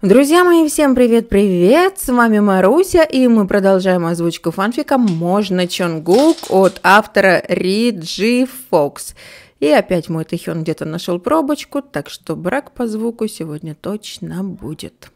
Друзья мои, всем привет-привет! С вами Маруся, и мы продолжаем озвучку фанфика «Можно Чонгук» от автора Риджи Фокс. И опять мой Тэхён где-то нашел пробочку, так что брак по звуку сегодня точно будет.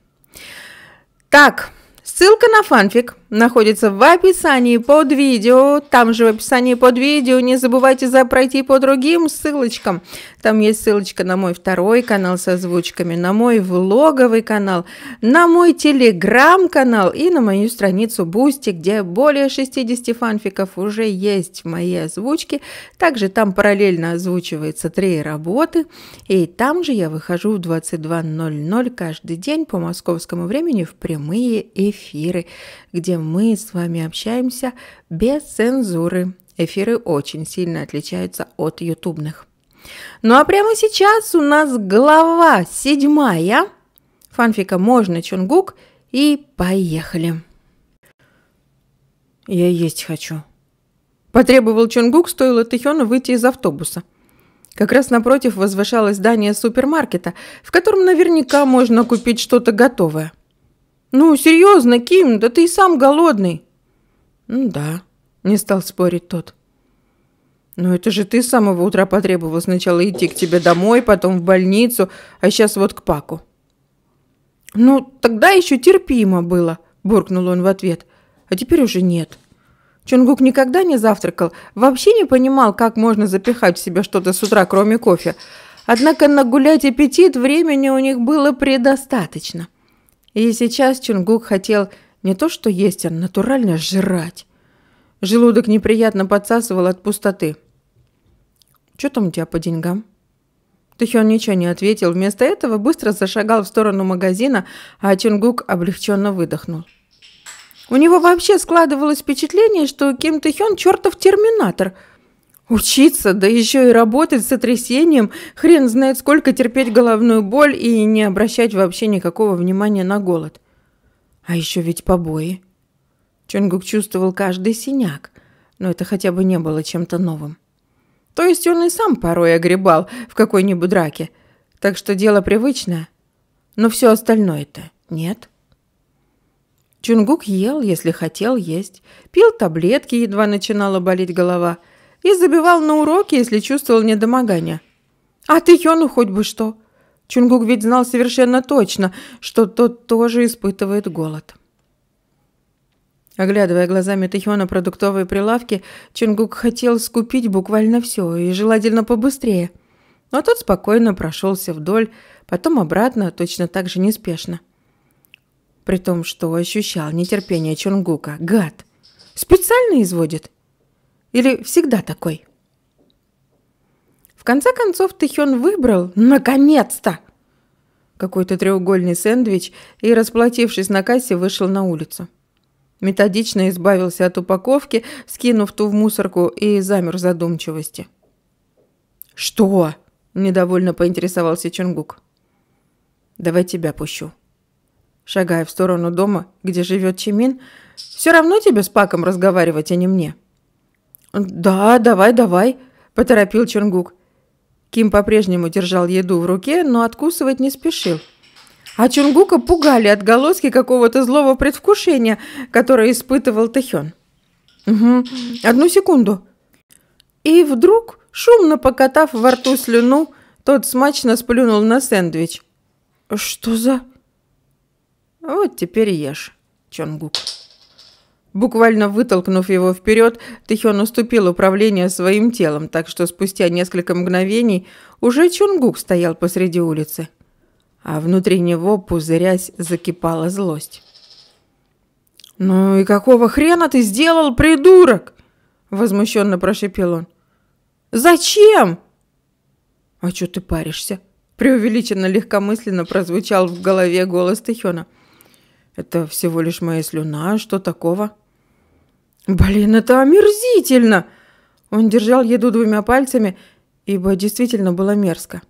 Так, Ссылка на фанфик находится в описании под видео. Там же в описании под видео не забывайте за пройти по другим ссылочкам. Там есть ссылочка на мой второй канал со озвучками, на мой влоговый канал, на мой телеграм-канал и на мою страницу Бусти, где более 60 фанфиков уже есть в моей озвучке. Также там параллельно озвучивается три работы. И там же я выхожу в 22.00 каждый день по московскому времени в прямые эфиры эфиры, где мы с вами общаемся без цензуры. Эфиры очень сильно отличаются от ютубных. Ну а прямо сейчас у нас глава седьмая фанфика «Можно Чунгук» и поехали. «Я есть хочу», – потребовал Чунгук, стоило Тэхёну выйти из автобуса. Как раз напротив возвышалось здание супермаркета, в котором наверняка можно купить что-то готовое – «Ну, серьезно, Ким, да ты и сам голодный!» «Ну да», – не стал спорить тот. «Но ну, это же ты с самого утра потребовал сначала идти к тебе домой, потом в больницу, а сейчас вот к Паку». «Ну, тогда еще терпимо было», – буркнул он в ответ. «А теперь уже нет». Чунгук никогда не завтракал, вообще не понимал, как можно запихать в себя что-то с утра, кроме кофе. Однако нагулять аппетит времени у них было предостаточно. И сейчас Чунгук хотел не то что есть, а натурально жрать. Желудок неприятно подсасывал от пустоты. «Чё там у тебя по деньгам?» Тэхён ничего не ответил. Вместо этого быстро зашагал в сторону магазина, а Чунгук облегченно выдохнул. У него вообще складывалось впечатление, что Ким Тэхён чертов терминатор – Учиться, да еще и работать с сотрясением, хрен знает сколько терпеть головную боль и не обращать вообще никакого внимания на голод. А еще ведь побои. Чонгук чувствовал каждый синяк, но это хотя бы не было чем-то новым. То есть он и сам порой огребал в какой-нибудь драке, так что дело привычное. Но все остальное-то нет. Чунгук ел, если хотел есть, пил таблетки, едва начинала болеть голова – и забивал на уроки, если чувствовал недомогание. А ты Хёну хоть бы что. Чунгук ведь знал совершенно точно, что тот тоже испытывает голод. Оглядывая глазами Тэхёна продуктовые прилавки, Чунгук хотел скупить буквально все и желательно побыстрее. Но тот спокойно прошелся вдоль, потом обратно, точно так же неспешно. При том, что ощущал нетерпение Чунгука. Гад! Специально изводит? Или всегда такой? В конце концов, Тэхён выбрал, наконец-то, какой-то треугольный сэндвич и, расплатившись на кассе, вышел на улицу. Методично избавился от упаковки, скинув ту в мусорку и замер в задумчивости. «Что?» – недовольно поинтересовался Чунгук. «Давай тебя пущу». Шагая в сторону дома, где живет Чимин, «Все равно тебе с Паком разговаривать, а не мне». «Да, давай, давай», – поторопил Чонгук. Ким по-прежнему держал еду в руке, но откусывать не спешил. А Чунгука пугали отголоски какого-то злого предвкушения, которое испытывал Тэхён. «Угу, одну секунду». И вдруг, шумно покатав во рту слюну, тот смачно сплюнул на сэндвич. «Что за...» «Вот теперь ешь, Чонгук». Буквально вытолкнув его вперед, Тэхён уступил управление своим телом, так что спустя несколько мгновений уже Чунгук стоял посреди улицы. А внутри него, пузырясь, закипала злость. «Ну и какого хрена ты сделал, придурок?» – возмущенно прошепел он. «Зачем?» «А чё ты паришься?» – преувеличенно легкомысленно прозвучал в голове голос Тэхёна. «Это всего лишь моя слюна, что такого?» Блин, это омерзительно! Он держал еду двумя пальцами, ибо действительно было мерзко.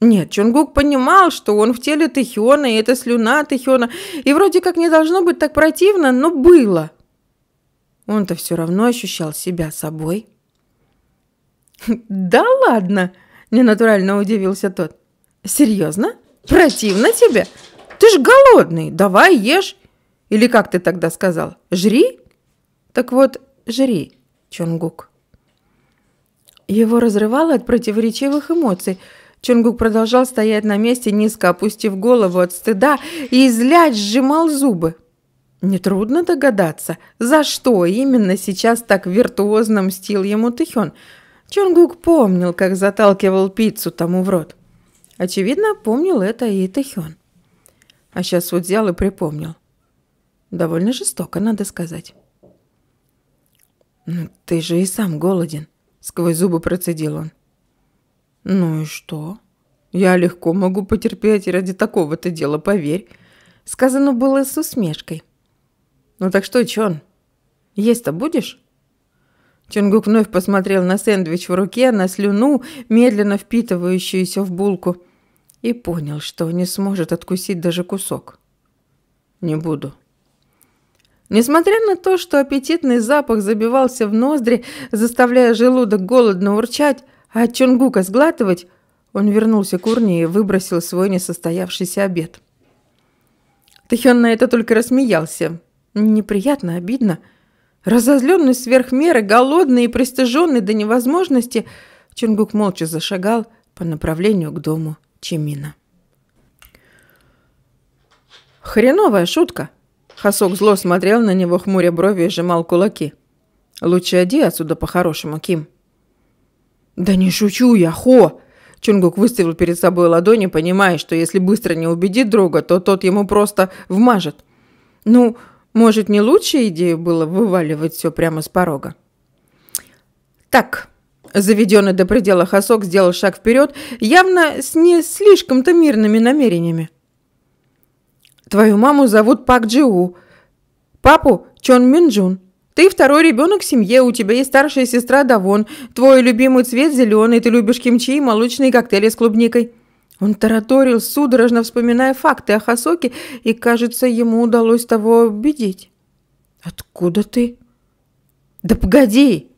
Нет, Чонгук понимал, что он в теле Тэхиона, и это слюна Тэхиона, и вроде как не должно быть так противно, но было. Он-то все равно ощущал себя собой. «Да ладно!» – ненатурально удивился тот. «Серьезно? Противно тебе? Ты ж голодный, давай ешь!» Или как ты тогда сказал? «Жри!» Так вот, жри, Чонгук. Его разрывало от противоречивых эмоций. Чонгук продолжал стоять на месте, низко опустив голову от стыда, и излять сжимал зубы. Нетрудно догадаться, за что именно сейчас так виртуозно мстил ему Тихён. Чонгук помнил, как заталкивал пиццу тому в рот. Очевидно, помнил это и Тихён. А сейчас вот взял и припомнил. Довольно жестоко, надо сказать. «Ну ты же и сам голоден», — сквозь зубы процедил он. «Ну и что? Я легко могу потерпеть ради такого-то дела, поверь», — сказано было с усмешкой. «Ну так что, Чон, есть-то будешь?» Чонгук вновь посмотрел на сэндвич в руке, на слюну, медленно впитывающуюся в булку, и понял, что не сможет откусить даже кусок. «Не буду», Несмотря на то, что аппетитный запах забивался в ноздри, заставляя желудок голодно урчать, а Чонгука сглатывать, он вернулся к урне и выбросил свой несостоявшийся обед. Тэхён на это только рассмеялся. Неприятно, обидно. Разозленный сверх меры, голодный и пристыженный до невозможности, Чонгук молча зашагал по направлению к дому Чимина. «Хреновая шутка!» Хасок зло смотрел на него, хмуря брови и сжимал кулаки. «Лучше оди отсюда по-хорошему, Ким». «Да не шучу я, Хо!» Чунгук выставил перед собой ладони, понимая, что если быстро не убедит друга, то тот ему просто вмажет. «Ну, может, не лучшая идея было вываливать все прямо с порога?» «Так», Заведенный до предела Хасок сделал шаг вперед, явно с не слишком-то мирными намерениями. Твою маму зовут Пак Джиу. Папу Чон Минджун. Ты второй ребенок в семье, у тебя есть старшая сестра Давон. Твой любимый цвет зеленый, ты любишь кимчи и молочные коктейли с клубникой». Он тараторил, судорожно вспоминая факты о Хасоке, и, кажется, ему удалось того убедить. «Откуда ты?» «Да погоди!»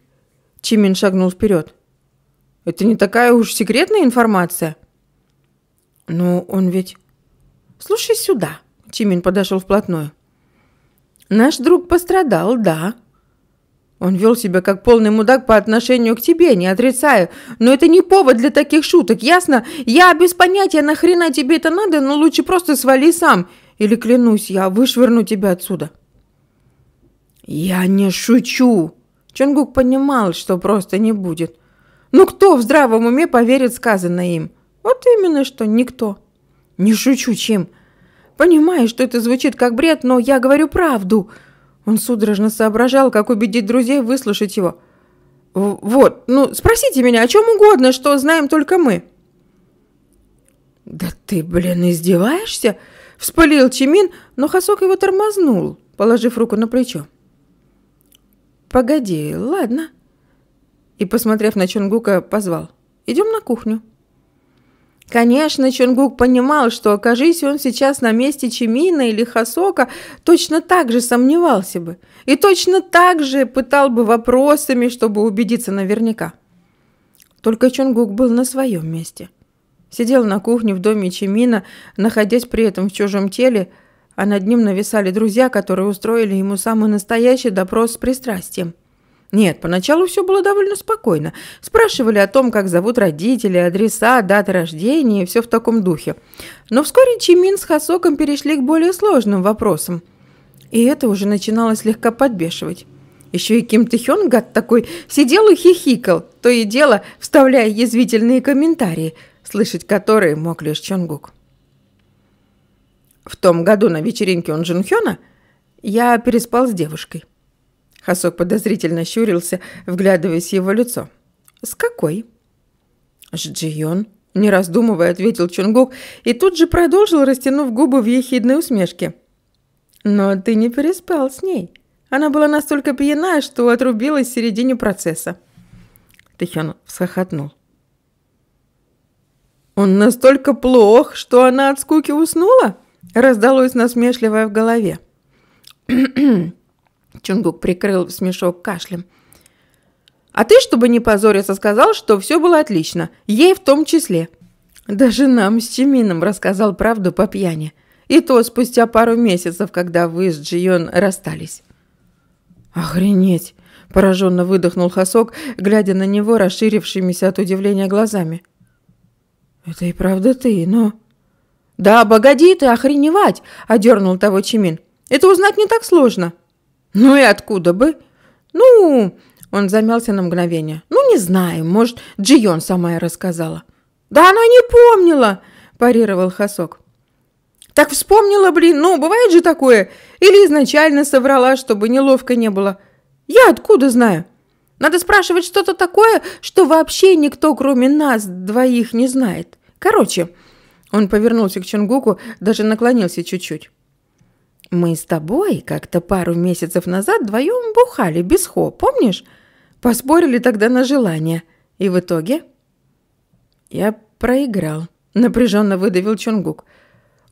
Чимин шагнул вперед. «Это не такая уж секретная информация?» «Ну, он ведь...» «Слушай сюда!» Чимин подошел вплотную. «Наш друг пострадал, да», он вел себя как полный мудак по отношению к тебе, не отрицаю. Но это не повод для таких шуток, ясно? Я без понятия, нахрена тебе это надо, но лучше просто свали сам. Или клянусь, я вышвырну тебя отсюда. Я не шучу. Чонгук понимал, что просто не будет. Ну кто в здравом уме поверит сказанное им? Вот именно что никто. Не шучу чем. Понимаю, что это звучит как бред, но я говорю правду». Он судорожно соображал, как убедить друзей выслушать его. «Вот, ну, спросите меня о чем угодно, что знаем только мы». «Да ты, блин, издеваешься?» – вспылил Чимин, но Хасок его тормознул, положив руку на плечо. «Погоди, ладно». И, посмотрев на Чунгука, позвал. «Идем на кухню». Конечно, Чонгук понимал, что, окажись он сейчас на месте Чимина или Хасока, точно так же сомневался бы. И точно так же пытал бы вопросами, чтобы убедиться наверняка. Только Чонгук был на своем месте. Сидел на кухне в доме Чимина, находясь при этом в чужом теле, а над ним нависали друзья, которые устроили ему самый настоящий допрос с пристрастием – нет, поначалу все было довольно спокойно. Спрашивали о том, как зовут родители, адреса, даты рождения и все в таком духе. Но вскоре Чимин с Хасоком перешли к более сложным вопросам. И это уже начинало слегка подбешивать. Еще и Ким Тихен, гад такой, сидел и хихикал, то и дело вставляя язвительные комментарии, слышать которые мог лишь Чонгук. В том году на вечеринке он Джунхёна я переспал с девушкой. Хасок подозрительно щурился, вглядываясь в его лицо. «С какой?» «С Джион», – не раздумывая, ответил Чунгук и тут же продолжил, растянув губы в ехидной усмешке. «Но ты не переспал с ней. Она была настолько пьяна, что отрубилась в середине процесса». Тэхён всхохотнул. «Он настолько плох, что она от скуки уснула?» – раздалось насмешливое в голове. Чунгук прикрыл смешок кашлем. «А ты, чтобы не позориться, сказал, что все было отлично, ей в том числе». «Даже нам с Чимином рассказал правду по пьяни. И то спустя пару месяцев, когда вы с Джион расстались». «Охренеть!» – пораженно выдохнул Хасок, глядя на него расширившимися от удивления глазами. «Это и правда ты, но...» «Да, погоди ты, охреневать!» – одернул того Чимин. «Это узнать не так сложно!» «Ну и откуда бы?» «Ну...» Он замялся на мгновение. «Ну, не знаю, может, Джион сама и рассказала». «Да она не помнила!» – парировал Хасок. «Так вспомнила, блин, ну, бывает же такое. Или изначально соврала, чтобы неловко не было. Я откуда знаю? Надо спрашивать что-то такое, что вообще никто, кроме нас двоих, не знает. Короче...» Он повернулся к Чунгуку, даже наклонился чуть-чуть. Мы с тобой как-то пару месяцев назад вдвоем бухали без хо, помнишь? Поспорили тогда на желание. И в итоге... Я проиграл, напряженно выдавил Чунгук.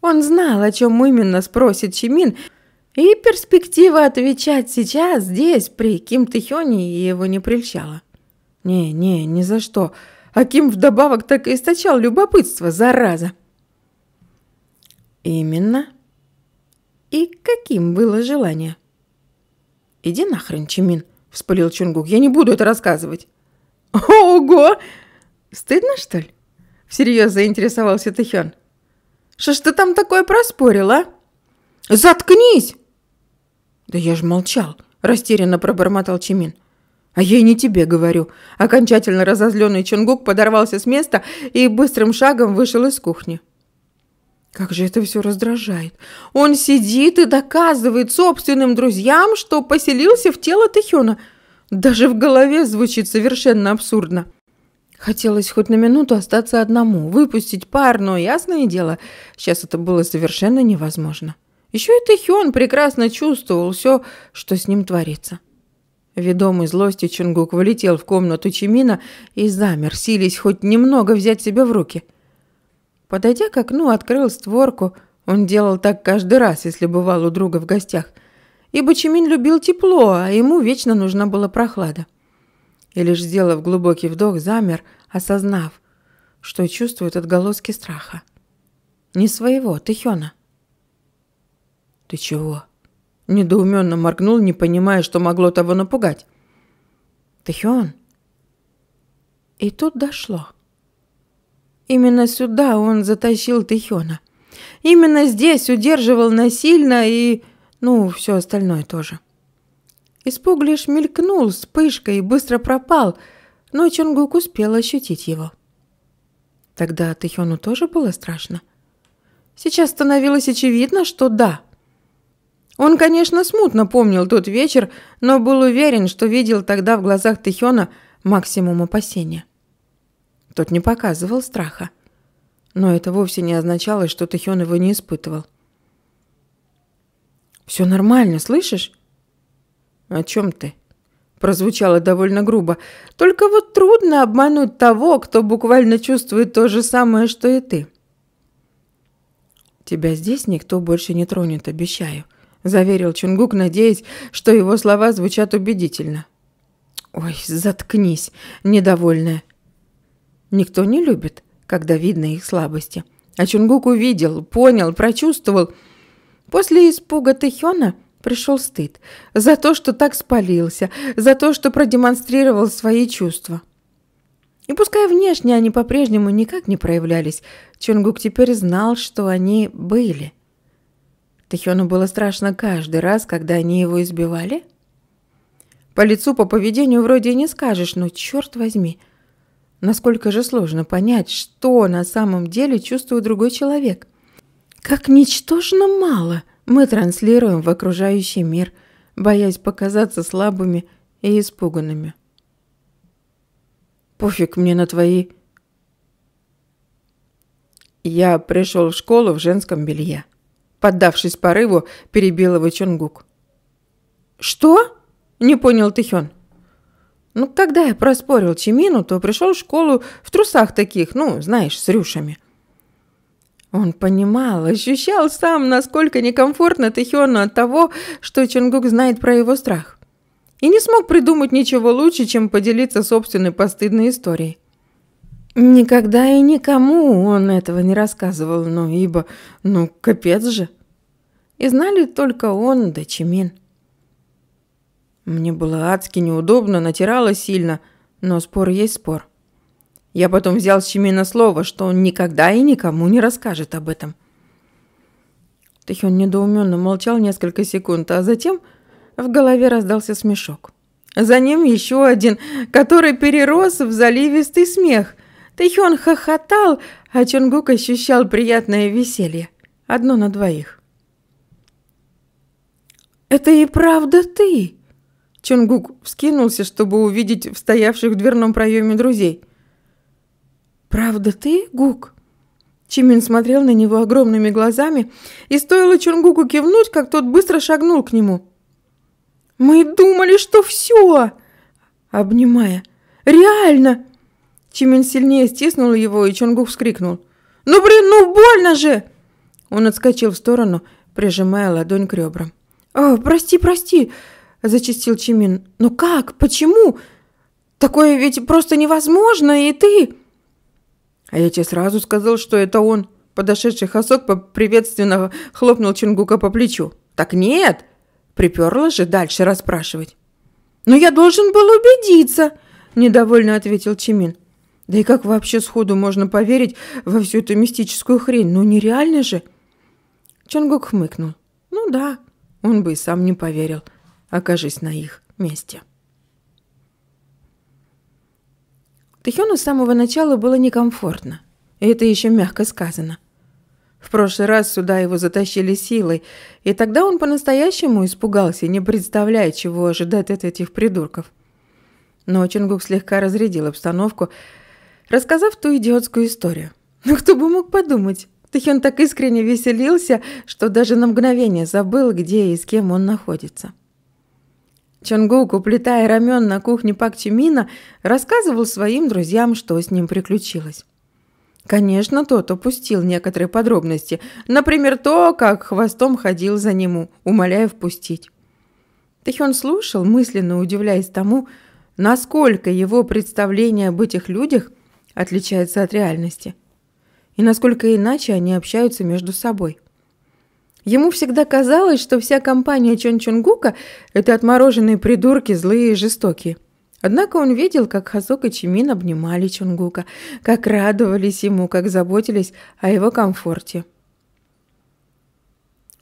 Он знал, о чем именно спросит Чимин, и перспектива отвечать сейчас, здесь, при Ким Тихёне его не прельщала. «Не, не, ни за что. А Ким вдобавок так и источал любопытство, зараза!» «Именно», и каким было желание? «Иди нахрен, Чимин!» – вспылил Чунгук. «Я не буду это рассказывать!» «Ого! Стыдно, что ли?» – всерьез заинтересовался Тэхён. «Что ж ты там такое проспорил, а?» «Заткнись!» «Да я же молчал!» – растерянно пробормотал Чимин. «А я и не тебе говорю!» Окончательно разозленный Чунгук подорвался с места и быстрым шагом вышел из кухни. Как же это все раздражает. Он сидит и доказывает собственным друзьям, что поселился в тело Тэхёна. Даже в голове звучит совершенно абсурдно. Хотелось хоть на минуту остаться одному, выпустить пар, но, ясное дело, сейчас это было совершенно невозможно. Еще и Тэхён прекрасно чувствовал все, что с ним творится. Ведомый злости Чингук влетел в комнату Чимина и замер, сились хоть немного взять себя в руки – Подойдя к окну, открыл створку. Он делал так каждый раз, если бывал у друга в гостях. Ибо Чимин любил тепло, а ему вечно нужна была прохлада. И лишь сделав глубокий вдох, замер, осознав, что чувствует отголоски страха. Не своего, Тихёна. «Ты чего?» Недоуменно моргнул, не понимая, что могло того напугать. «Тихён!» И тут дошло. Именно сюда он затащил Тихёна. Именно здесь удерживал насильно и... ну, все остальное тоже. Испуг лишь мелькнул вспышкой и быстро пропал, но Чонгук успел ощутить его. Тогда Тихёну тоже было страшно. Сейчас становилось очевидно, что да. Он, конечно, смутно помнил тот вечер, но был уверен, что видел тогда в глазах Тихёна максимум опасения. Тот не показывал страха. Но это вовсе не означало, что Тахион его не испытывал. «Все нормально, слышишь?» «О чем ты?» Прозвучало довольно грубо. «Только вот трудно обмануть того, кто буквально чувствует то же самое, что и ты». «Тебя здесь никто больше не тронет, обещаю», — заверил Чунгук, надеясь, что его слова звучат убедительно. «Ой, заткнись, недовольная. Никто не любит, когда видно их слабости. А Чунгук увидел, понял, прочувствовал. После испуга Тэхёна пришел стыд. За то, что так спалился, за то, что продемонстрировал свои чувства. И пускай внешне они по-прежнему никак не проявлялись, Чонгук теперь знал, что они были. Тэхёну было страшно каждый раз, когда они его избивали. По лицу, по поведению вроде и не скажешь, но черт возьми – Насколько же сложно понять, что на самом деле чувствует другой человек? Как ничтожно мало мы транслируем в окружающий мир, боясь показаться слабыми и испуганными. «Пофиг мне на твои...» Я пришел в школу в женском белье. Поддавшись порыву, перебил его Чонгук. «Что?» – не понял Тихён. Ну, когда я проспорил Чимину, то пришел в школу в трусах таких, ну, знаешь, с рюшами. Он понимал, ощущал сам, насколько некомфортно Тэхёну от того, что Чонгук знает про его страх. И не смог придумать ничего лучше, чем поделиться собственной постыдной историей. Никогда и никому он этого не рассказывал, ну ибо, ну капец же. И знали только он да Чимин. Мне было адски неудобно, натирала сильно, но спор есть спор. Я потом взял с Чимина слово, что он никогда и никому не расскажет об этом. Тэхён недоуменно молчал несколько секунд, а затем в голове раздался смешок. За ним еще один, который перерос в заливистый смех. Тэхён хохотал, а Чонгук ощущал приятное веселье. Одно на двоих. «Это и правда ты!» Чонгук вскинулся, чтобы увидеть стоявших в дверном проеме друзей. «Правда ты, Гук?» Чимин смотрел на него огромными глазами, и стоило Чонгуку кивнуть, как тот быстро шагнул к нему. «Мы думали, что все!» Обнимая. «Реально!» Чимин сильнее стиснул его, и Чонгук вскрикнул. «Ну блин, ну больно же!» Он отскочил в сторону, прижимая ладонь к ребрам. «О, «А, прости, прости!» – зачистил Чимин. «Но как? Почему? Такое ведь просто невозможно, и ты...» «А я тебе сразу сказал, что это он». Подошедший Хасок поприветственно хлопнул Чингука по плечу. «Так нет!» – приперла же дальше расспрашивать. «Но я должен был убедиться!» – недовольно ответил Чимин. «Да и как вообще сходу можно поверить во всю эту мистическую хрень? Ну нереально же!» Чонгук хмыкнул. «Ну да, он бы и сам не поверил» окажись на их месте. Тэхёну с самого начала было некомфортно. И это еще мягко сказано. В прошлый раз сюда его затащили силой, и тогда он по-настоящему испугался, не представляя, чего ожидать от этих придурков. Но Чингук слегка разрядил обстановку, рассказав ту идиотскую историю. Ну кто бы мог подумать? Тэхён так искренне веселился, что даже на мгновение забыл, где и с кем он находится. Чонгук, уплетая рамен на кухне Пак Чимина, рассказывал своим друзьям, что с ним приключилось. Конечно, тот упустил некоторые подробности, например, то, как хвостом ходил за ним, умоляя впустить. Тэхён слушал, мысленно удивляясь тому, насколько его представление об этих людях отличается от реальности и насколько иначе они общаются между собой – Ему всегда казалось, что вся компания Чон Чунгука – это отмороженные придурки, злые и жестокие. Однако он видел, как Хасок и Чимин обнимали Чунгука, как радовались ему, как заботились о его комфорте.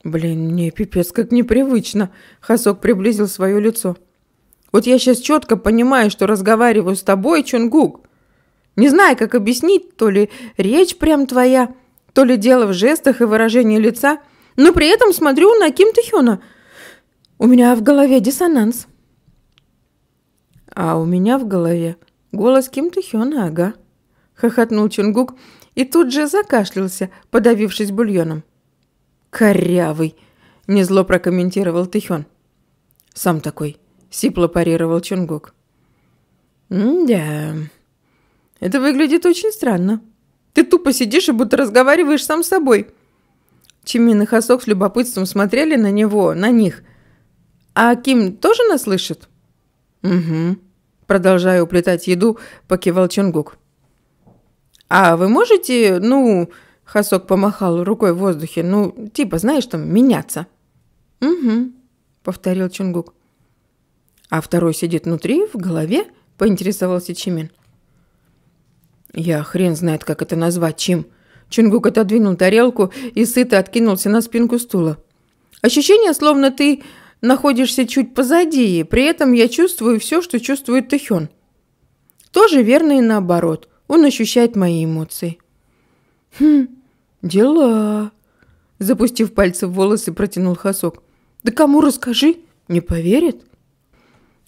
«Блин, мне пипец как непривычно!» – Хасок приблизил свое лицо. «Вот я сейчас четко понимаю, что разговариваю с тобой, Чунгук. Не знаю, как объяснить, то ли речь прям твоя, то ли дело в жестах и выражении лица – но при этом смотрю на Ким Тихёна. У меня в голове диссонанс. А у меня в голове голос Ким Тихёна, ага. Хохотнул Чунгук и тут же закашлялся, подавившись бульоном. «Корявый!» – незло прокомментировал Тихён. «Сам такой!» – сипло парировал Чунгук. «Да, это выглядит очень странно. Ты тупо сидишь и будто разговариваешь сам с собой. Чимин и Хасок с любопытством смотрели на него, на них. «А Ким тоже нас слышит?» «Угу», – продолжая уплетать еду, покивал Чонгук. «А вы можете, ну...» – Хасок помахал рукой в воздухе. «Ну, типа, знаешь, там, меняться». «Угу», – повторил Чонгук. «А второй сидит внутри, в голове?» – поинтересовался Чимин. «Я хрен знает, как это назвать, Чим», Чингук отодвинул тарелку и сыто откинулся на спинку стула. «Ощущение, словно ты находишься чуть позади, и при этом я чувствую все, что чувствует Тэхён. Тоже верно и наоборот. Он ощущает мои эмоции». «Хм, дела...» Запустив пальцы в волосы, протянул Хасок. «Да кому расскажи? Не поверит?»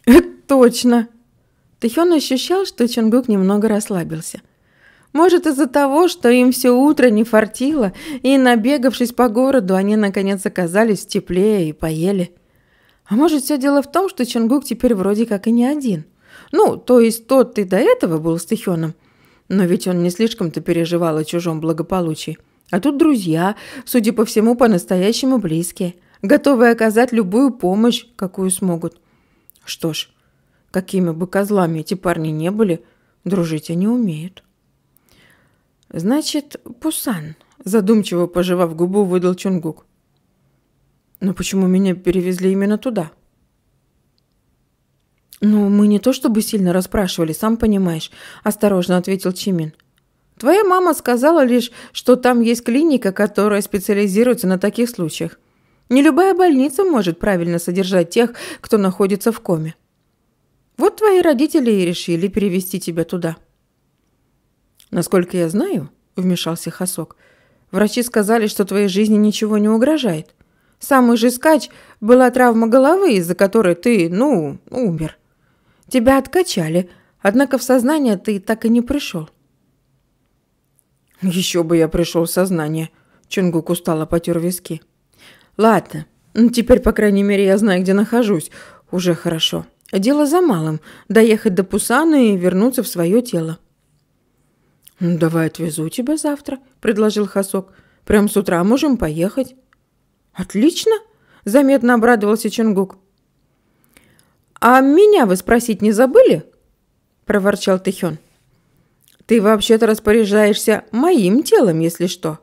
«Это точно!» Тэхён ощущал, что Чонгук немного расслабился – может, из-за того, что им все утро не фартило, и, набегавшись по городу, они, наконец, оказались теплее и поели. А может, все дело в том, что Чонгук теперь вроде как и не один. Ну, то есть тот и до этого был с Тихёном. Но ведь он не слишком-то переживал о чужом благополучии. А тут друзья, судя по всему, по-настоящему близкие, готовые оказать любую помощь, какую смогут. Что ж, какими бы козлами эти парни не были, дружить они умеют. «Значит, Пусан», – задумчиво пожевав губу, выдал Чунгук. «Но почему меня перевезли именно туда?» «Ну, мы не то чтобы сильно расспрашивали, сам понимаешь», – осторожно ответил Чимин. «Твоя мама сказала лишь, что там есть клиника, которая специализируется на таких случаях. Не любая больница может правильно содержать тех, кто находится в коме. Вот твои родители и решили перевести тебя туда». «Насколько я знаю», – вмешался Хасок, – «врачи сказали, что твоей жизни ничего не угрожает. Самый же скач была травма головы, из-за которой ты, ну, умер. Тебя откачали, однако в сознание ты так и не пришел». «Еще бы я пришел в сознание», – Чунгук устало потер виски. «Ладно, ну теперь, по крайней мере, я знаю, где нахожусь. Уже хорошо. Дело за малым – доехать до Пусана и вернуться в свое тело». «Давай отвезу тебя завтра», – предложил Хасок. «Прям с утра можем поехать». «Отлично!» – заметно обрадовался Чонгук. «А меня вы спросить не забыли?» – проворчал Тэхён. «Ты вообще-то распоряжаешься моим телом, если что».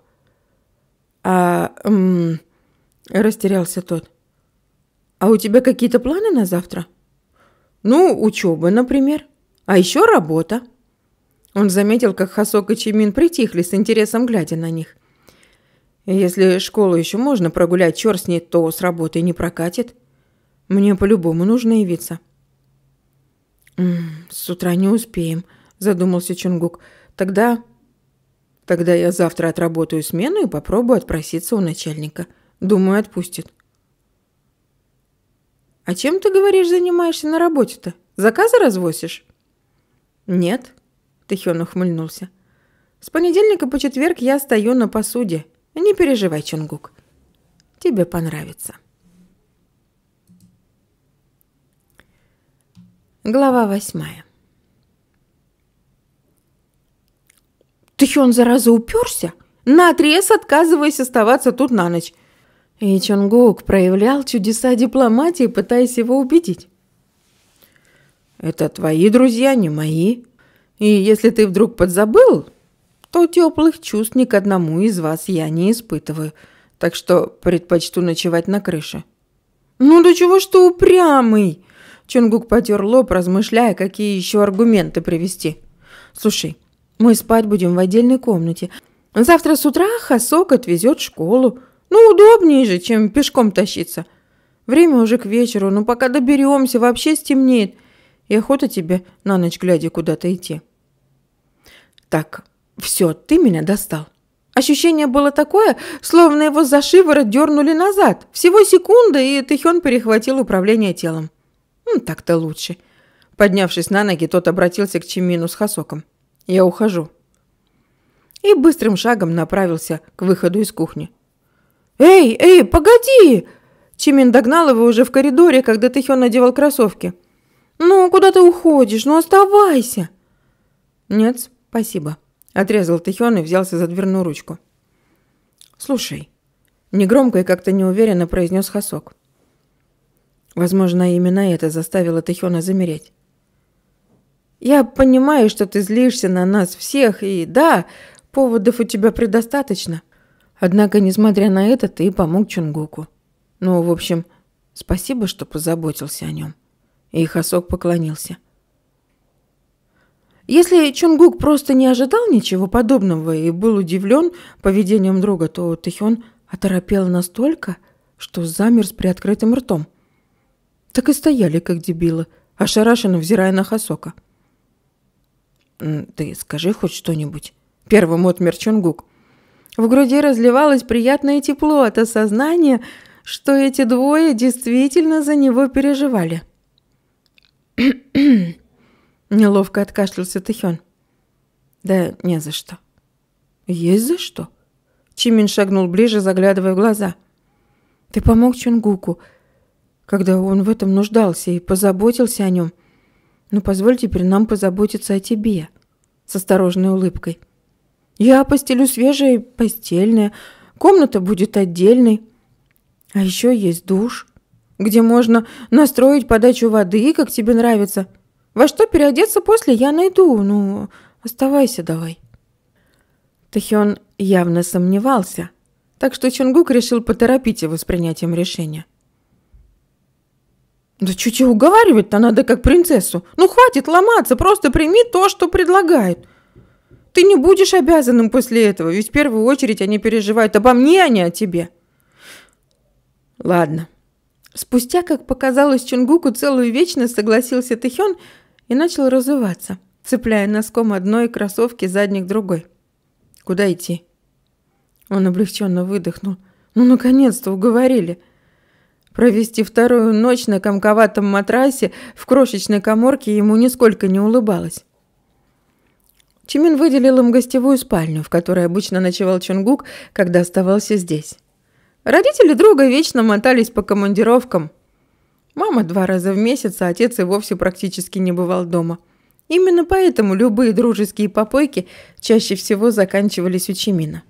«А... растерялся тот. «А у тебя какие-то планы на завтра?» «Ну, учеба, например. А еще работа». Он заметил, как Хасок и Чимин притихли с интересом, глядя на них. «Если школу еще можно прогулять, черт с ней, то с работой не прокатит. Мне по-любому нужно явиться». «С утра не успеем», – задумался Чунгук. «Тогда...» «Тогда я завтра отработаю смену и попробую отпроситься у начальника. Думаю, отпустит». «А чем ты, говоришь, занимаешься на работе-то? Заказы развозишь?» «Нет», Тэхён ухмыльнулся. «С понедельника по четверг я стою на посуде. Не переживай, Чонгук. Тебе понравится». Глава восьмая. Тэхён, зараза, уперся? на отрез, отказываясь оставаться тут на ночь. И Чонгук проявлял чудеса дипломатии, пытаясь его убедить. «Это твои друзья, не мои. И если ты вдруг подзабыл, то теплых чувств ни к одному из вас я не испытываю, так что предпочту ночевать на крыше». «Ну да чего ж ты упрямый?» Чонгук потер лоб, размышляя, какие еще аргументы привести. «Слушай, мы спать будем в отдельной комнате. Завтра с утра Хасок отвезет в школу. Ну, удобнее же, чем пешком тащиться. Время уже к вечеру, но пока доберемся, вообще стемнеет. И охота тебе на ночь глядя куда-то идти». Так, все, ты меня достал. Ощущение было такое, словно его за шиворот дернули назад. Всего секунда, и Тэхён перехватил управление телом. Так-то лучше. Поднявшись на ноги, тот обратился к Чимину с Хасоком. «Я ухожу». И быстрым шагом направился к выходу из кухни. «Эй, эй, погоди!» Чимин догнал его уже в коридоре, когда Тэхён надевал кроссовки. «Ну, куда ты уходишь? Ну, оставайся!» «Нет, «Спасибо», – отрезал Тахион и взялся за дверную ручку. «Слушай», – негромко и как-то неуверенно произнес Хасок. Возможно, именно это заставило Тахиона замереть. «Я понимаю, что ты злишься на нас всех, и да, поводов у тебя предостаточно. Однако, несмотря на это, ты помог Чунгуку. Ну, в общем, спасибо, что позаботился о нем». И Хасок поклонился – если Чонгук просто не ожидал ничего подобного и был удивлен поведением друга, то Тэхён оторопел настолько, что замер с приоткрытым ртом. Так и стояли, как дебилы, ошарашенно взирая на Хасока. «Ты скажи хоть что-нибудь», — первым отмер Чонгук. В груди разливалось приятное тепло от осознания, что эти двое действительно за него переживали. Неловко откашлялся Тихён. Да не за что. Есть за что. Чимин шагнул ближе, заглядывая в глаза. Ты помог Чунгуку, когда он в этом нуждался и позаботился о нем. Но ну, позволь теперь нам позаботиться о тебе. С осторожной улыбкой. Я постелю свежее постельное, комната будет отдельной. А еще есть душ, где можно настроить подачу воды, как тебе нравится. Во что переодеться после я найду, ну, оставайся давай». Тахион явно сомневался, так что Чунгук решил поторопить его с принятием решения. «Да чуть и уговаривать-то надо как принцессу. Ну хватит ломаться, просто прими то, что предлагают. Ты не будешь обязанным после этого, ведь в первую очередь они переживают обо мне, а не о тебе». «Ладно». Спустя, как показалось Чунгуку, целую вечность согласился Тэхён, и начал разуваться, цепляя носком одной кроссовки задник другой. «Куда идти?» Он облегченно выдохнул. «Ну, наконец-то уговорили!» Провести вторую ночь на комковатом матрасе в крошечной коморке ему нисколько не улыбалось. Чимин выделил им гостевую спальню, в которой обычно ночевал Чунгук, когда оставался здесь. Родители друга вечно мотались по командировкам – Мама два раза в месяц, а отец и вовсе практически не бывал дома. Именно поэтому любые дружеские попойки чаще всего заканчивались у Чимина.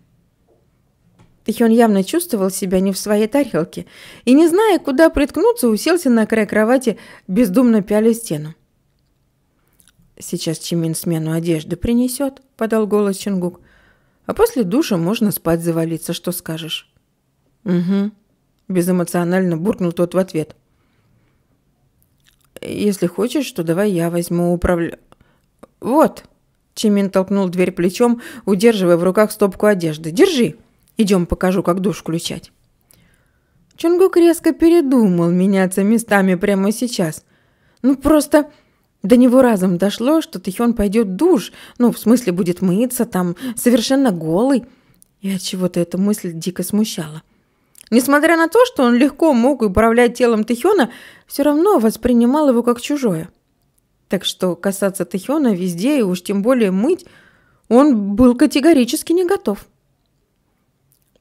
Тахион явно чувствовал себя не в своей тарелке и, не зная, куда приткнуться, уселся на край кровати, бездумно пяля стену. «Сейчас Чимин смену одежды принесет», — подал голос Чингук. «А после душа можно спать завалиться, что скажешь». «Угу», — безэмоционально буркнул тот в ответ. — если хочешь, то давай я возьму управля... Вот. Чимин толкнул дверь плечом, удерживая в руках стопку одежды. Держи. Идем покажу, как душ включать. Чунгук резко передумал меняться местами прямо сейчас. Ну просто... До него разом дошло, что Тихён пойдет душ, ну, в смысле, будет мыться там, совершенно голый. И от чего-то эта мысль дико смущала. Несмотря на то, что он легко мог управлять телом Тэхёна, все равно воспринимал его как чужое. Так что касаться Тэхёна везде и уж тем более мыть, он был категорически не готов.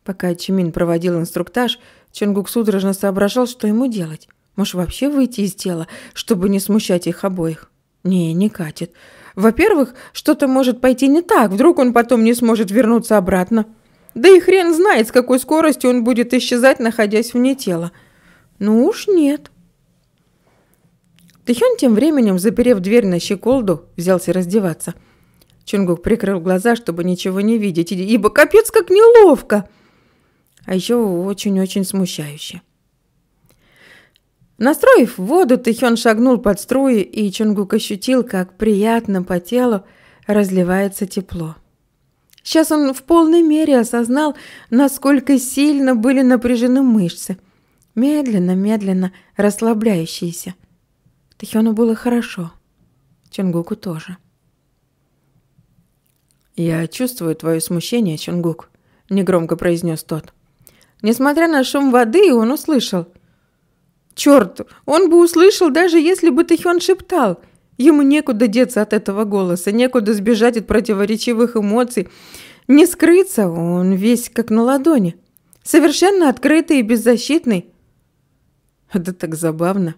Пока Чимин проводил инструктаж, Чонгук судорожно соображал, что ему делать. Может, вообще выйти из тела, чтобы не смущать их обоих? Не, не катит. Во-первых, что-то может пойти не так, вдруг он потом не сможет вернуться обратно. Да и хрен знает, с какой скоростью он будет исчезать, находясь вне тела. Ну уж нет. Тэхён тем временем, заперев дверь на щеколду, взялся раздеваться. Чунгук прикрыл глаза, чтобы ничего не видеть, ибо капец как неловко. А еще очень-очень смущающе. Настроив воду, Тэхён шагнул под струи, и Чунгук ощутил, как приятно по телу разливается тепло. Сейчас он в полной мере осознал, насколько сильно были напряжены мышцы. Медленно-медленно расслабляющиеся. Тахиону было хорошо. Чонгуку тоже. «Я чувствую твое смущение, Чонгук», — негромко произнес тот. Несмотря на шум воды, он услышал. Черт, он бы услышал, даже если бы Тахион шептал. Ему некуда деться от этого голоса, некуда сбежать от противоречивых эмоций. Не скрыться, он весь как на ладони. Совершенно открытый и беззащитный. Это так забавно.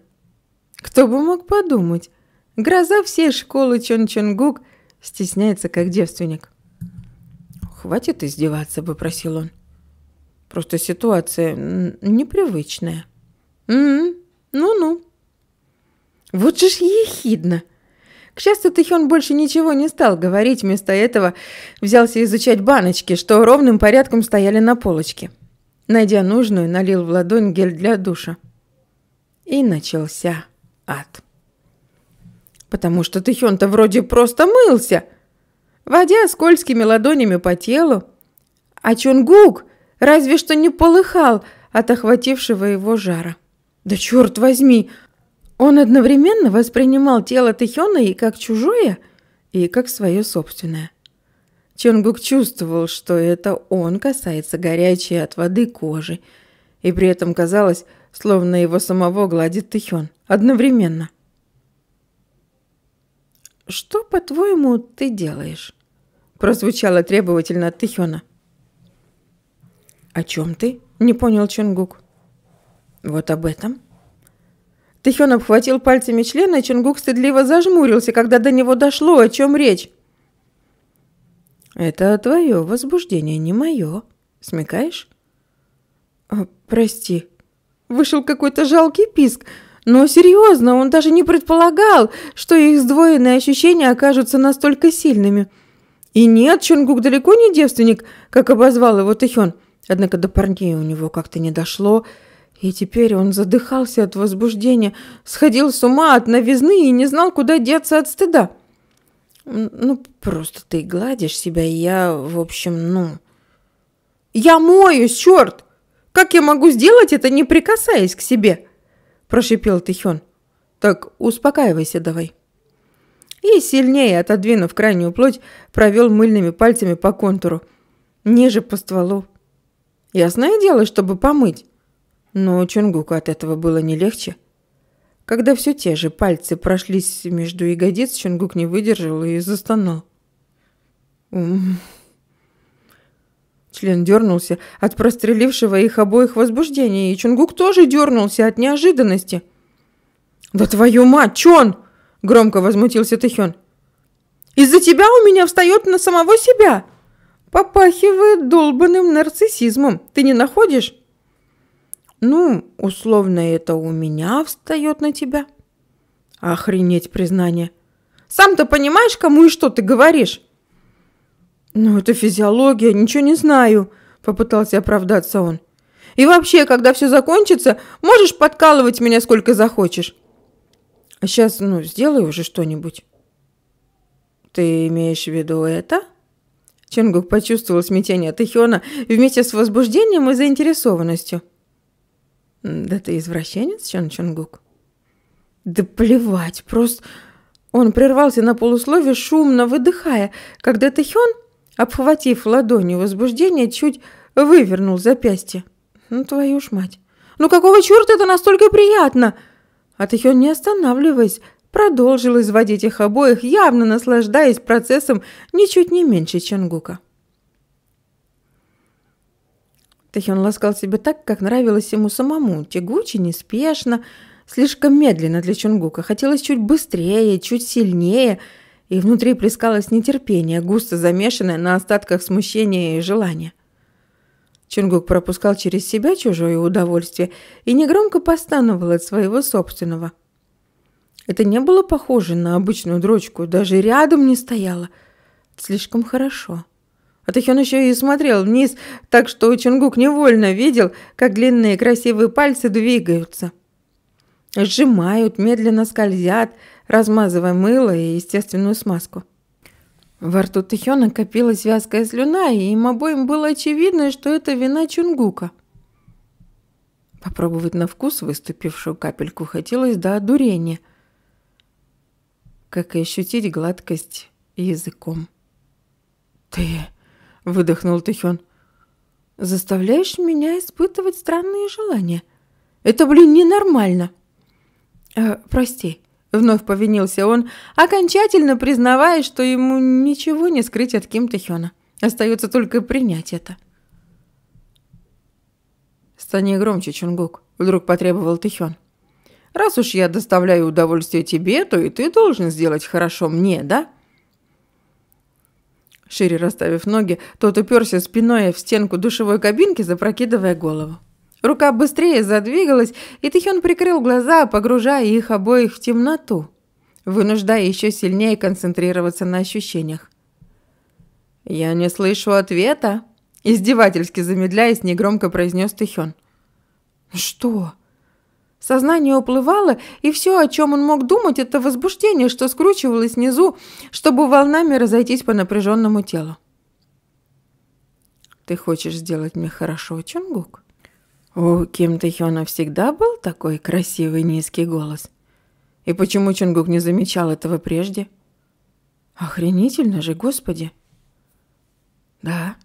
Кто бы мог подумать. Гроза всей школы Чон Чонгук стесняется как девственник. «Хватит издеваться», — попросил он. «Просто ситуация непривычная «Угу, ну-ну». «Вот же ж ехидно!» К счастью, Тихён больше ничего не стал говорить, вместо этого взялся изучать баночки, что ровным порядком стояли на полочке. Найдя нужную, налил в ладонь гель для душа. И начался ад. Потому что Тихён-то вроде просто мылся, водя скользкими ладонями по телу. А Чунгук разве что не полыхал от охватившего его жара. Да черт возьми, он одновременно воспринимал тело Тэхёна и как чужое, и как свое собственное. Чонгук чувствовал, что это он касается горячей от воды кожи, и при этом казалось, словно его самого гладит Тэхён одновременно. «Что, по-твоему, ты делаешь?» прозвучало требовательно от Тэхёна. «О чем ты?» – не понял Чонгук. «Вот об этом». Тэхён обхватил пальцами члена, и Чонгук стыдливо зажмурился, когда до него дошло, о чем речь. «Это твое возбуждение, не мое. Смекаешь?» а, «Прости». Вышел какой-то жалкий писк. Но серьезно, он даже не предполагал, что их сдвоенные ощущения окажутся настолько сильными. И нет, Чонгук далеко не девственник, как обозвал его Тэхён. Однако до парней у него как-то не дошло. И теперь он задыхался от возбуждения, сходил с ума от новизны и не знал, куда деться от стыда. «Ну, просто ты гладишь себя, и я, в общем, ну...» «Я моюсь, черт! Как я могу сделать это, не прикасаясь к себе?» Прошипел Тихон. «Так успокаивайся давай». И сильнее, отодвинув крайнюю плоть, провел мыльными пальцами по контуру, ниже по стволу. «Ясное дело, чтобы помыть». Но Чонгуку от этого было не легче. Когда все те же пальцы прошлись между ягодиц, Чонгук не выдержал и застонал. Ум. Член дернулся от прострелившего их обоих возбуждения, и Чунгук тоже дернулся от неожиданности. «Да твою мать, Чон!» – громко возмутился Тэхён. «Из-за тебя у меня встает на самого себя!» «Попахивает долбанным нарциссизмом, ты не находишь?» Ну, условно, это у меня встает на тебя. Охренеть признание. Сам-то понимаешь, кому и что ты говоришь? Ну, это физиология, ничего не знаю, попытался оправдаться он. И вообще, когда все закончится, можешь подкалывать меня сколько захочешь. А сейчас, ну, сделай уже что-нибудь. Ты имеешь в виду это? Чонгук почувствовал смятение Тэхиона вместе с возбуждением и заинтересованностью. Да ты извращенец, Чон Чонгук? Да плевать, просто... Он прервался на полуслове, шумно выдыхая, когда Тэхён, обхватив ладонью возбуждение, чуть вывернул запястье. Ну, твою ж мать. Ну, какого черта это настолько приятно? А Тэхён, не останавливаясь, продолжил изводить их обоих, явно наслаждаясь процессом ничуть не меньше Чонгука. Тахион ласкал себя так, как нравилось ему самому, тягуче, неспешно, слишком медленно для Чунгука. Хотелось чуть быстрее, чуть сильнее, и внутри плескалось нетерпение, густо замешанное на остатках смущения и желания. Чунгук пропускал через себя чужое удовольствие и негромко постановал от своего собственного. Это не было похоже на обычную дрочку, даже рядом не стояло. Слишком хорошо. — а так он еще и смотрел вниз, так что Чунгук невольно видел, как длинные красивые пальцы двигаются. Сжимают, медленно скользят, размазывая мыло и естественную смазку. Во рту Тэхёна копилась вязкая слюна, и им обоим было очевидно, что это вина Чунгука. Попробовать на вкус выступившую капельку хотелось до одурения, как и ощутить гладкость языком. «Ты...» выдохнул Тэхён. «Заставляешь меня испытывать странные желания. Это, блин, ненормально!» э, «Прости», — вновь повинился он, окончательно признавая, что ему ничего не скрыть от Ким Тэхёна. Остается только принять это. «Стань громче, Чунгук», — вдруг потребовал Тэхён. «Раз уж я доставляю удовольствие тебе, то и ты должен сделать хорошо мне, да?» шире расставив ноги, тот уперся спиной в стенку душевой кабинки, запрокидывая голову. Рука быстрее задвигалась, и Тихён прикрыл глаза, погружая их обоих в темноту, вынуждая еще сильнее концентрироваться на ощущениях. «Я не слышу ответа», – издевательски замедляясь, негромко произнес Тихён. «Что?» Сознание уплывало, и все, о чем он мог думать, это возбуждение, что скручивалось снизу, чтобы волнами разойтись по напряженному телу. «Ты хочешь сделать мне хорошо, Чунгук?» У Ким Тэхёна всегда был такой красивый низкий голос. И почему Чунгук не замечал этого прежде? Охренительно же, господи. Да.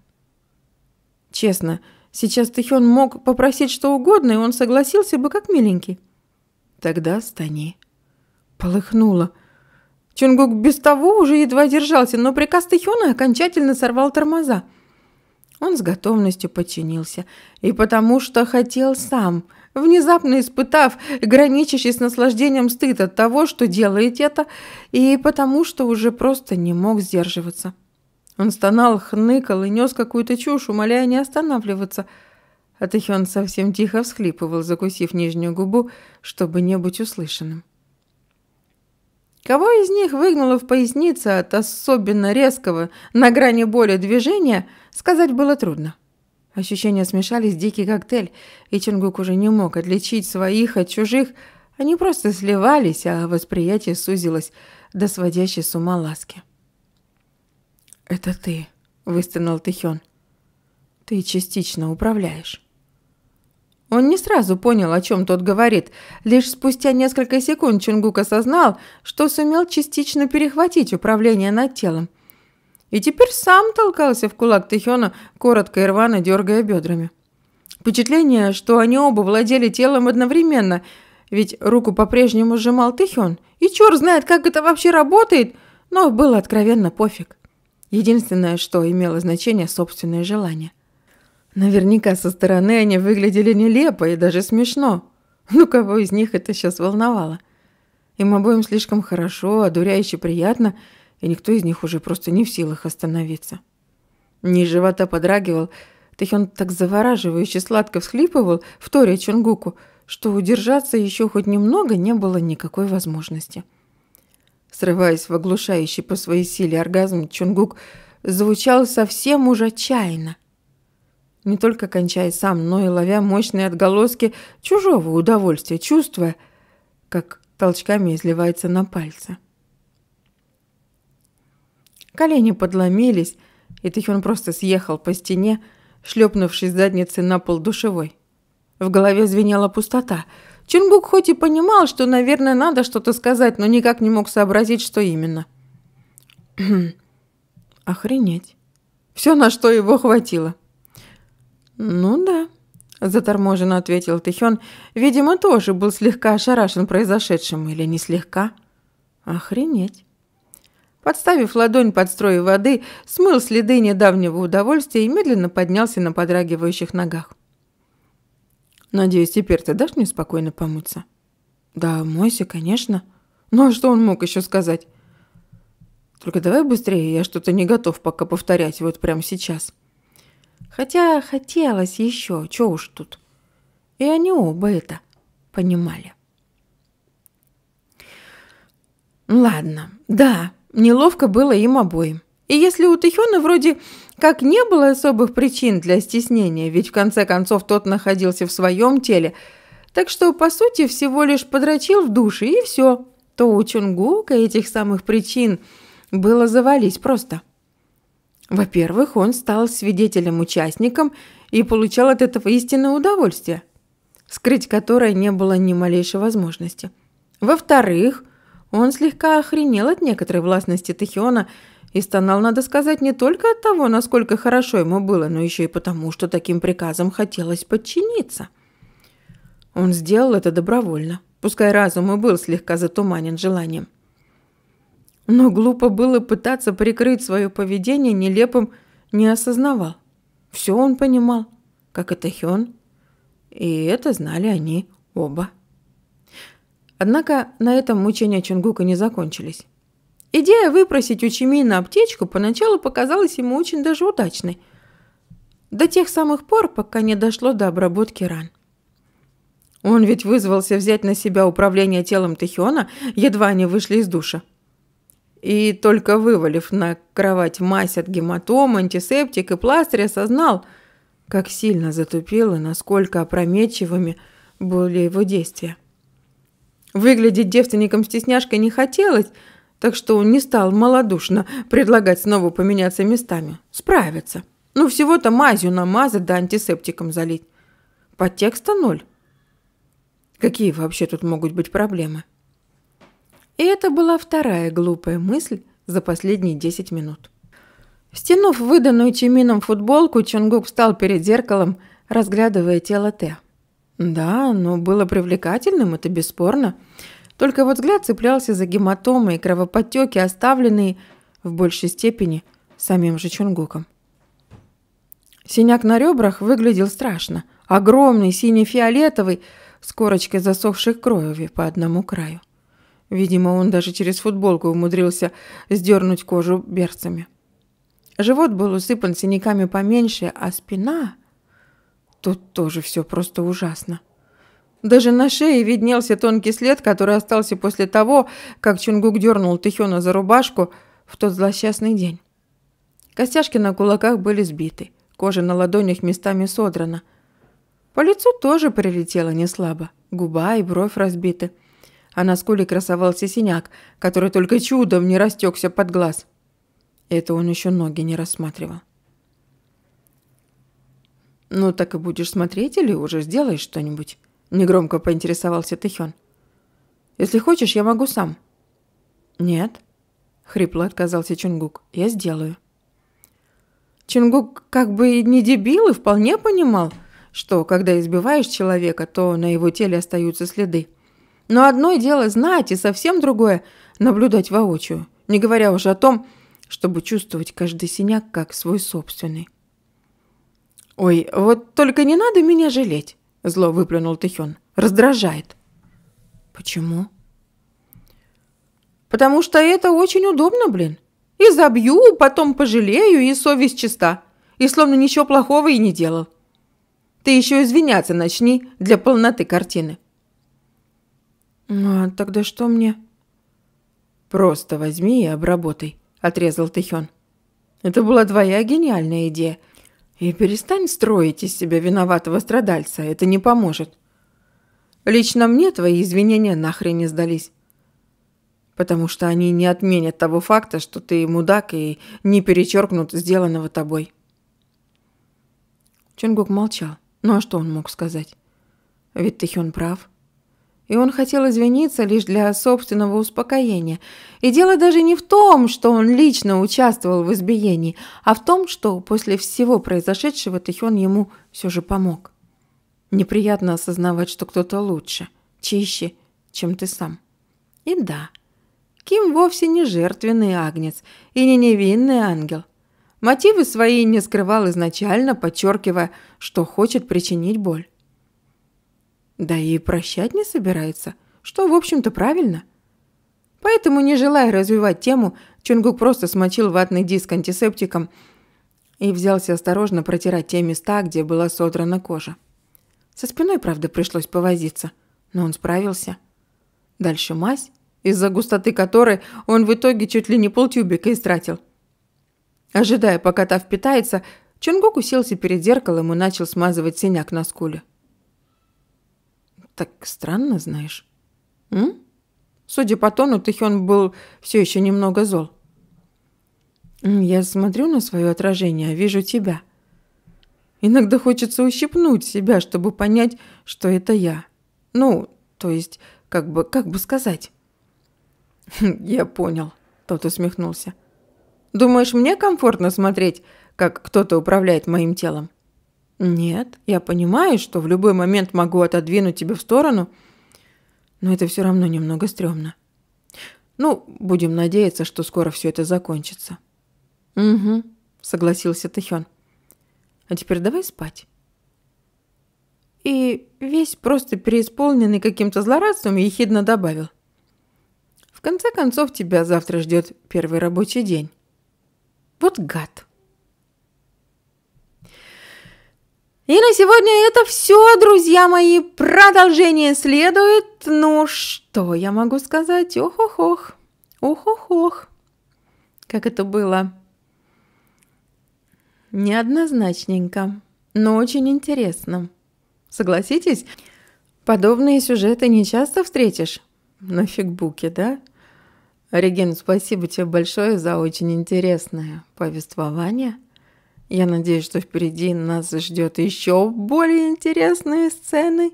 Честно, Сейчас Тэхён мог попросить что угодно, и он согласился бы как миленький. Тогда стани. Полыхнуло. Чунгук без того уже едва держался, но приказ Тэхёна окончательно сорвал тормоза. Он с готовностью подчинился, и потому что хотел сам, внезапно испытав граничащий с наслаждением стыд от того, что делает это, и потому что уже просто не мог сдерживаться. Он стонал, хныкал и нес какую-то чушь, умоляя не останавливаться. А Тэхён совсем тихо всхлипывал, закусив нижнюю губу, чтобы не быть услышанным. Кого из них выгнуло в пояснице от особенно резкого, на грани боли движения, сказать было трудно. Ощущения смешались дикий коктейль, и Чингук уже не мог отличить своих от чужих. Они просто сливались, а восприятие сузилось до сводящей с ума ласки. «Это ты», — выстонал Тихён. «Ты частично управляешь». Он не сразу понял, о чем тот говорит. Лишь спустя несколько секунд Чунгук осознал, что сумел частично перехватить управление над телом. И теперь сам толкался в кулак Тихёна, коротко и рвано дергая бедрами. Впечатление, что они оба владели телом одновременно, ведь руку по-прежнему сжимал Тихён. И черт знает, как это вообще работает, но было откровенно пофиг. Единственное, что имело значение – собственное желание. Наверняка со стороны они выглядели нелепо и даже смешно. Ну, кого из них это сейчас волновало? Им обоим слишком хорошо, одуряюще приятно, и никто из них уже просто не в силах остановиться. Ни живота подрагивал, так он так завораживающе сладко всхлипывал, в Торе Чонгуку, что удержаться еще хоть немного не было никакой возможности. Срываясь в оглушающий по своей силе оргазм, Чунгук звучал совсем уж отчаянно. Не только кончая сам, но и ловя мощные отголоски чужого удовольствия, чувствуя, как толчками изливается на пальцы. Колени подломились, и Тихюн просто съехал по стене, шлепнувшись задницей на пол душевой. В голове звенела пустота — Чунгук хоть и понимал, что, наверное, надо что-то сказать, но никак не мог сообразить, что именно. Охренеть. Все, на что его хватило. Ну да, заторможенно ответил Тихён. Видимо, тоже был слегка ошарашен произошедшим, или не слегка. Охренеть. Подставив ладонь под строй воды, смыл следы недавнего удовольствия и медленно поднялся на подрагивающих ногах. Надеюсь, теперь ты дашь мне спокойно помыться? Да, мойся, конечно. Ну а что он мог еще сказать? Только давай быстрее, я что-то не готов пока повторять вот прямо сейчас. Хотя хотелось еще, чё уж тут. И они оба это понимали. Ладно, да, неловко было им обоим. И если у Тихёна вроде как не было особых причин для стеснения, ведь в конце концов тот находился в своем теле, так что, по сути, всего лишь подрочил в душе и все, то у Чунгука этих самых причин было завались просто. Во-первых, он стал свидетелем-участником и получал от этого истинное удовольствие, скрыть которое не было ни малейшей возможности. Во-вторых, он слегка охренел от некоторой властности Тахиона – и стонал, надо сказать, не только от того, насколько хорошо ему было, но еще и потому, что таким приказом хотелось подчиниться. Он сделал это добровольно, пускай разум и был слегка затуманен желанием. Но глупо было пытаться прикрыть свое поведение нелепым не осознавал. Все он понимал, как это Хён, и это знали они оба. Однако на этом мучения Чунгука не закончились. Идея выпросить у Чимина аптечку поначалу показалась ему очень даже удачной. До тех самых пор, пока не дошло до обработки ран. Он ведь вызвался взять на себя управление телом Тахиона, едва они вышли из душа. И только вывалив на кровать мазь от гематом, антисептик и пластырь, осознал, как сильно затупило и насколько опрометчивыми были его действия. Выглядеть девственником-стесняшкой не хотелось – так что он не стал малодушно предлагать снова поменяться местами. Справится. Ну, всего-то мазью намазать да антисептиком залить. Подтекста ноль. Какие вообще тут могут быть проблемы? И это была вторая глупая мысль за последние 10 минут. Стянув выданную Чимином футболку, Чонгук встал перед зеркалом, разглядывая тело Т. Да, но было привлекательным, это бесспорно. Только его взгляд цеплялся за гематомы и кровоподтеки, оставленные в большей степени самим же Чунгуком. Синяк на ребрах выглядел страшно. Огромный, сине-фиолетовый, с корочкой засохших крови по одному краю. Видимо, он даже через футболку умудрился сдернуть кожу берцами. Живот был усыпан синяками поменьше, а спина... Тут тоже все просто ужасно. Даже на шее виднелся тонкий след, который остался после того, как Чунгук дернул Тихёна за рубашку в тот злосчастный день. Костяшки на кулаках были сбиты, кожа на ладонях местами содрана. По лицу тоже прилетело неслабо, губа и бровь разбиты. А на скуле красовался синяк, который только чудом не растекся под глаз. Это он еще ноги не рассматривал. «Ну так и будешь смотреть или уже сделаешь что-нибудь?» Негромко поинтересовался Тэхён. «Если хочешь, я могу сам». «Нет», — хрипло отказался Чунгук, — «я сделаю». Чунгук как бы не дебил и вполне понимал, что, когда избиваешь человека, то на его теле остаются следы. Но одно дело знать, и совсем другое – наблюдать воочию, не говоря уже о том, чтобы чувствовать каждый синяк как свой собственный. «Ой, вот только не надо меня жалеть!» Зло выплюнул Тэхён. Раздражает. Почему? Потому что это очень удобно, блин. И забью, потом пожалею, и совесть чиста. И словно ничего плохого и не делал. Ты еще извиняться начни для полноты картины. А тогда что мне? Просто возьми и обработай, отрезал Тэхён. Это была твоя гениальная идея, и перестань строить из себя виноватого страдальца, это не поможет. Лично мне твои извинения нахрен не сдались. Потому что они не отменят того факта, что ты мудак и не перечеркнут сделанного тобой. Чонгук молчал. Ну а что он мог сказать? Ведь Тэхён прав. — и он хотел извиниться лишь для собственного успокоения. И дело даже не в том, что он лично участвовал в избиении, а в том, что после всего произошедшего Тихён ему все же помог. Неприятно осознавать, что кто-то лучше, чище, чем ты сам. И да, Ким вовсе не жертвенный агнец и не невинный ангел. Мотивы свои не скрывал изначально, подчеркивая, что хочет причинить боль. Да и прощать не собирается, что, в общем-то, правильно. Поэтому, не желая развивать тему, Чунгук просто смочил ватный диск антисептиком и взялся осторожно протирать те места, где была содрана кожа. Со спиной, правда, пришлось повозиться, но он справился. Дальше мазь, из-за густоты которой он в итоге чуть ли не полтюбика истратил. Ожидая, пока та впитается, Чунгук уселся перед зеркалом и начал смазывать синяк на скуле. Так странно, знаешь. М? Судя по тону, Тихён был все еще немного зол. Я смотрю на свое отражение, а вижу тебя. Иногда хочется ущипнуть себя, чтобы понять, что это я. Ну, то есть, как бы, как бы сказать. Я понял, тот усмехнулся. Думаешь, мне комфортно смотреть, как кто-то управляет моим телом? Нет, я понимаю, что в любой момент могу отодвинуть тебя в сторону, но это все равно немного стрёмно. Ну, будем надеяться, что скоро все это закончится. Угу, согласился Тахён. А теперь давай спать. И весь просто переисполненный каким-то злорадством ехидно добавил. В конце концов, тебя завтра ждет первый рабочий день. Вот гад. И на сегодня это все, друзья мои. Продолжение следует. Ну, что я могу сказать? Ох-ох-ох. Ох-ох-ох. Как это было неоднозначненько, но очень интересно. Согласитесь, подобные сюжеты не часто встретишь на фигбуке, да? Реген, спасибо тебе большое за очень интересное повествование. Я надеюсь, что впереди нас ждет еще более интересные сцены.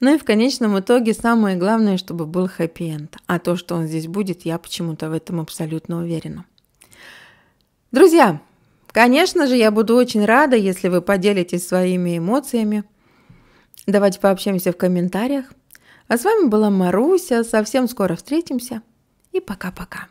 Ну и в конечном итоге самое главное, чтобы был хэппи-энд. А то, что он здесь будет, я почему-то в этом абсолютно уверена. Друзья, конечно же, я буду очень рада, если вы поделитесь своими эмоциями. Давайте пообщаемся в комментариях. А с вами была Маруся. Совсем скоро встретимся. И пока-пока.